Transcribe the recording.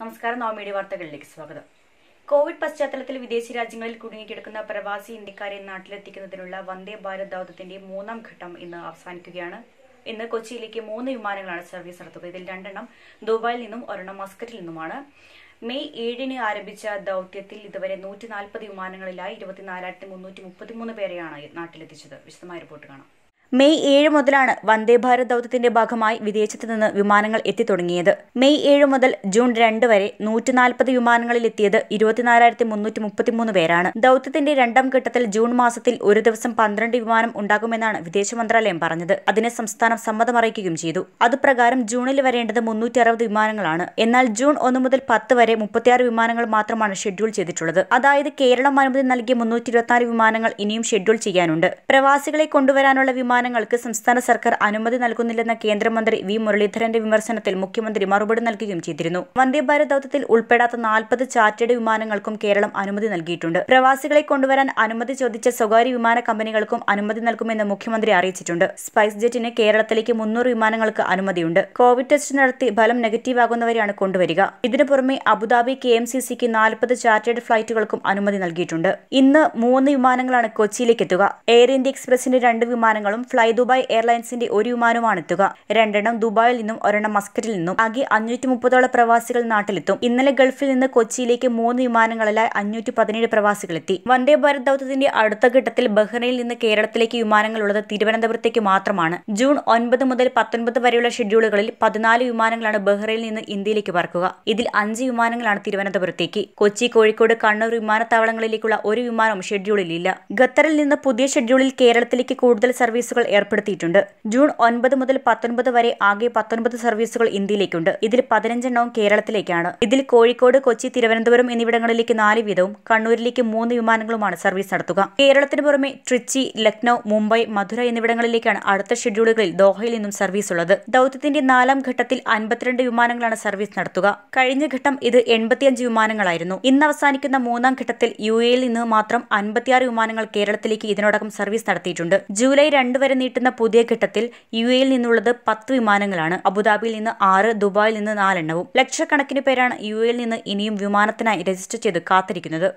നമസ്കാരം മീഡിയ വാർത്തകളിലേക്ക് സ്വാഗതം കോവിഡ് പശ്ചാത്തലത്തിൽ വിദേശ രാജ്യങ്ങളിൽ കുടുങ്ങിക്കിടക്കുന്ന പ്രവാസി ഇന്ത്യക്കാരെ നാട്ടിലെത്തിക്കുന്നതിനുള്ള വന്ദേ ഭാരത് ദൌത്യത്തിന്റെ മൂന്നാം ഘട്ടം ഇന്ന് അവസാനിക്കുകയാണ് ഇന്ന് കൊച്ചിയിലേക്ക് മൂന്ന് വിമാനങ്ങളാണ് സർവീസ് നടത്തുക ഇതിൽ രണ്ടെണ്ണം ദുബായിൽ നിന്നും ഒരെണ്ണം മസ്കറ്റിൽ നിന്നുമാണ് മെയ് ഏഴിന് ആരംഭിച്ച ദൌത്യത്തിൽ ഇതുവരെ നൂറ്റി നാൽപ്പത് വിമാനങ്ങളിലായി ഇരുപത്തിനാലായിരത്തി മുന്നൂറ്റി മുപ്പത്തിമൂന്ന് പേരെയാണ് നാട്ടിലെത്തിച്ചത് വിശദമായ റിപ്പോർട്ട് കാണാം മെയ് ഏഴ് മുതലാണ് വന്ദേഭാരത് ദൗത്യത്തിന്റെ ഭാഗമായി വിദേശത്ത് നിന്ന് വിമാനങ്ങൾ എത്തിത്തുടങ്ങിയത് മെയ് ഏഴ് മുതൽ ജൂൺ രണ്ട് വരെ നൂറ്റിനാൽപ്പത് വിമാനങ്ങളിൽ എത്തിയത് ഇരുപത്തിനാലായിരത്തി മുന്നൂറ്റി മുപ്പത്തിമൂന്ന് പേരാണ് ദൗത്യത്തിന്റെ രണ്ടാം ഘട്ടത്തിൽ ജൂൺ മാസത്തിൽ ഒരു ദിവസം പന്ത്രണ്ട് വിമാനം ഉണ്ടാകുമെന്നാണ് വിദേശ മന്ത്രാലയം പറഞ്ഞത് അതിന് സംസ്ഥാനം സമ്മതമറിയിക്കുകയും ചെയ്തു അതുപ്രകാരം ജൂണിൽ വരേണ്ടത് മുന്നൂറ്റി അറുപത് വിമാനങ്ങളാണ് എന്നാൽ ജൂൺ ഒന്ന് മുതൽ പത്ത് വരെ മുപ്പത്തിയാറ് വിമാനങ്ങൾ മാത്രമാണ് ഷെഡ്യൂൾ ചെയ്തിട്ടുള്ളത് അതായത് കേരളം അനുമതി നൽകിയ മുന്നൂറ്റി വിമാനങ്ങൾ ഇനിയും ഷെഡ്യൂൾ ചെയ്യാനുണ്ട് പ്രവാസികളെ കൊണ്ടുവരാനുള്ള വിമാനം വിമാനങ്ങൾക്ക് സംസ്ഥാന സർക്കാർ അനുമതി നൽകുന്നില്ലെന്ന കേന്ദ്രമന്ത്രി വി മുരളീധരന്റെ വിമർശനത്തിൽ മുഖ്യമന്ത്രി മറുപടി നൽകുകയും ചെയ്തിരുന്നു വന്ദേ ഭാരത് ദൌത്യത്തിൽ ഉൾപ്പെടാത്ത നാൽപ്പത് ചാർട്ടേഡ് വിമാനങ്ങൾക്കും കേരളം അനുമതി നൽകിയിട്ടുണ്ട് പ്രവാസികളെ കൊണ്ടുവരാൻ അനുമതി ചോദിച്ച സ്വകാര്യ വിമാന കമ്പനികൾക്കും അനുമതി നൽകുമെന്ന് മുഖ്യമന്ത്രി അറിയിച്ചിട്ടുണ്ട് സ്പൈസ് ജെറ്റിന് കേരളത്തിലേക്ക് മുന്നൂറ് വിമാനങ്ങൾക്ക് അനുമതിയുണ്ട് കോവിഡ് ടെസ്റ്റ് നടത്തി ഫലം നെഗറ്റീവ് ആകുന്നവരെയാണ് കൊണ്ടുവരിക ഇതിനു പുറമെ അബുദാബി കെ എം സി സിക്ക് നാൽപ്പത് ചാർട്ടേഡ് ഫ്ളൈറ്റുകൾക്കും അനുമതി നൽകിയിട്ടുണ്ട് ഇന്ന് മൂന്ന് വിമാനങ്ങളാണ് കൊച്ചിയിലേക്ക് എത്തുക എയർ ഇന്ത്യ എക്സ്പ്രസിന്റെ രണ്ട് വിമാനങ്ങളും ഫ്ലൈ ദുബായ് എയർലൈൻസിന്റെ ഒരു വിമാനമാണ് എത്തുക രണ്ടെണ്ണം ദുബായിൽ നിന്നും ഒരെണ്ണം മസ്കറ്റിൽ നിന്നും ആകെ അഞ്ഞൂറ്റി മുപ്പതോളം പ്രവാസികൾ നാട്ടിലെത്തും ഇന്നലെ ഗൾഫിൽ നിന്ന് കൊച്ചിയിലേക്ക് മൂന്ന് വിമാനങ്ങളിലായി അഞ്ഞൂറ്റി പതിനേഴ് പ്രവാസികളെത്തി വന്ദേ ഭാരത് ദൌത്യത്തിന്റെ അടുത്ത ഘട്ടത്തിൽ ബഹ്റൈനിൽ നിന്ന് കേരളത്തിലേക്ക് വിമാനങ്ങളുള്ളത് തിരുവനന്തപുരത്തേക്ക് മാത്രമാണ് ജൂൺ ഒൻപത് മുതൽ പത്തൊൻപത് വരെയുള്ള ഷെഡ്യൂളുകളിൽ പതിനാല് വിമാനങ്ങളാണ് ബഹ്റൈനിൽ നിന്ന് ഇന്ത്യയിലേക്ക് പറക്കുക ഇതിൽ അഞ്ച് വിമാനങ്ങളാണ് തിരുവനന്തപുരത്തേക്ക് കൊച്ചി കോഴിക്കോട് കണ്ണൂർ വിമാനത്താവളങ്ങളിലേക്കുള്ള ഒരു വിമാനവും ഷെഡ്യൂളിലില്ല ഖത്തറിൽ നിന്ന് പുതിയ ഷെഡ്യൂളിൽ കേരളത്തിലേക്ക് കൂടുതൽ സർവീസുകൾ സർവീസുകൾ ഏർപ്പെടുത്തിയിട്ടുണ്ട് ജൂൺ ഒൻപത് മുതൽ പത്തൊൻപത് വരെ ആകെ പത്തൊൻപത് സർവീസുകൾ ഇന്ത്യയിലേക്കുണ്ട് ഇതിൽ പതിനഞ്ചെണ്ണവും കേരളത്തിലേക്കാണ് ഇതിൽ കോഴിക്കോട് കൊച്ചി തിരുവനന്തപുരം എന്നിവിടങ്ങളിലേക്ക് നാല് വീതവും കണ്ണൂരിലേക്ക് മൂന്ന് വിമാനങ്ങളുമാണ് സർവീസ് നടത്തുക കേരളത്തിന് പുറമെ ട്രിച്ചി ലക്നൌ മുംബൈ മധുര എന്നിവിടങ്ങളിലേക്കാണ് അടുത്ത ഷെഡ്യൂളുകളിൽ ദോഹയിൽ നിന്നും സർവീസ് ഉള്ളത് ദൌത്യത്തിന്റെ നാലാം ഘട്ടത്തിൽ അൻപത്തിരണ്ട് വിമാനങ്ങളാണ് സർവീസ് നടത്തുക കഴിഞ്ഞ ഘട്ടം ഇത് എൺപത്തിയഞ്ച് വിമാനങ്ങളായിരുന്നു ഇന്ന് അവസാനിക്കുന്ന മൂന്നാം ഘട്ടത്തിൽ യു എയിൽ നിന്ന് മാത്രം അൻപത്തിയാറ് വിമാനങ്ങൾ കേരളത്തിലേക്ക് ഇതിനോടകം സർവീസ് നടത്തിയിട്ടുണ്ട് ജൂലൈ രണ്ട് വരെ നീട്ടുന്ന പുതിയ ഘട്ടത്തിൽ യു എയിൽ നിന്നുള്ളത് പത്ത് വിമാനങ്ങളാണ് അബുദാബിയിൽ നിന്ന് ആറ് ദുബായിൽ നിന്ന് നാലെണ്ണവും ലക്ഷക്കണക്കിന് പേരാണ് യു എയിൽ നിന്ന് ഇനിയും വിമാനത്തിനായി രജിസ്റ്റർ ചെയ്ത് കാത്തിരിക്കുന്നത്